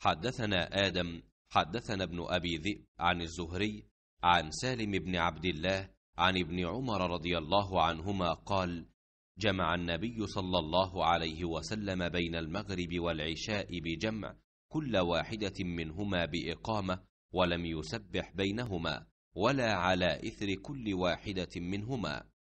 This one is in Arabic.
حدثنا آدم حدثنا ابن أبي ذئب عن الزهري عن سالم بن عبد الله عن ابن عمر رضي الله عنهما قال جمع النبي صلى الله عليه وسلم بين المغرب والعشاء بجمع كل واحدة منهما بإقامة ولم يسبح بينهما ولا على إثر كل واحدة منهما